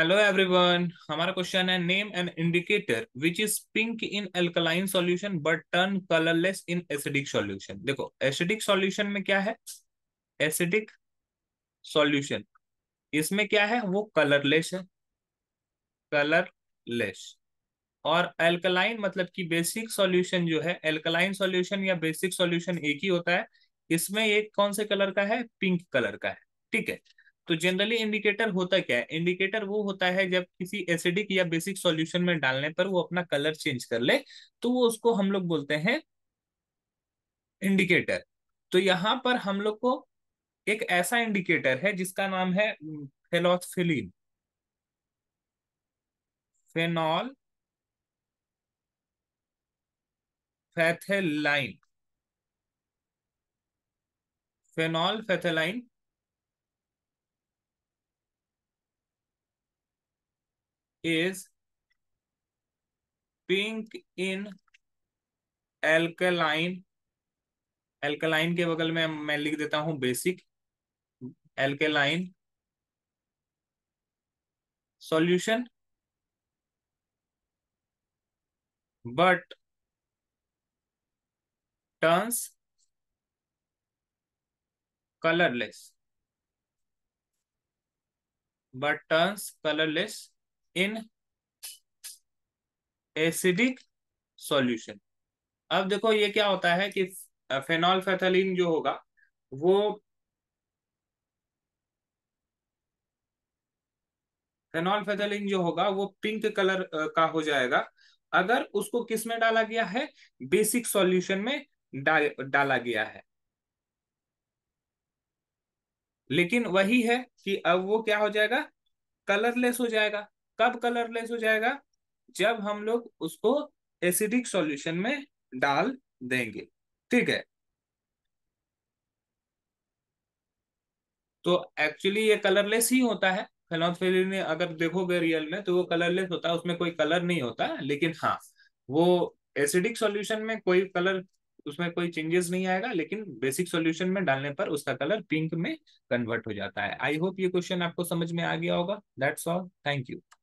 hello everyone हमारा question है name an indicator which is pink in alkaline solution but turn colourless in acidic solution देखो acidic solution में क्या है acidic solution इसमें क्या है वो कलरलेस है कलरलेस और एल्कलाइन मतलब कि बेसिक सॉल्यूशन जो है एल्कलाइन सॉल्यूशन या बेसिक सॉल्यूशन एक ही होता है इसमें एक कौन से कलर का है पिंक कलर का है ठीक है तो जनरली इंडिकेटर होता क्या है इंडिकेटर वो होता है जब किसी एसिडिक या बेसिक सॉल्यूशन में डालने पर वो अपना कलर चेंज कर ले तो वो उसको हम लोग बोलते हैं इंडिकेटर तो यहाँ पर हम लोग को एक ऐसा इंडिकेटर है जिसका नाम है phenolphthalein phenolphthalein phenolphthalein is pink in alkaline alkaline के बगल में मैं लिख देता हूं basic alkaline solution but turns colorless but turns colorless in acidic solution अब देखो ये क्या होता है कि फेनॉल फैथलिन जो होगा वो फेनॉल फैथलिन जो होगा वो पिंक कलर का हो जाएगा अगर उसको किस में डाला गया है बेसिक सॉल्यूशन में डा, डाला गया है लेकिन वही है कि अब वो क्या हो जाएगा कलरलेस हो जाएगा कब कलरलेस हो जाएगा जब हम लोग उसको एसिडिक सॉल्यूशन में डाल देंगे ठीक है तो एक्चुअली ये कलरलेस ही होता है फेनोथेलिन अगर देखोगे रियल में तो वो कलरलेस होता है उसमें कोई कलर नहीं होता लेकिन हाँ वो एसिडिक सॉल्यूशन में कोई कलर उसमें कोई चेंजेस नहीं आएगा लेकिन बेसिक सॉल्यूशन में डालने पर उसका कलर पिंक में कन्वर्ट हो जाता है आई होप ये क्वेश्चन आपको समझ में आ गया होगा दैट्स ऑल थैंक यू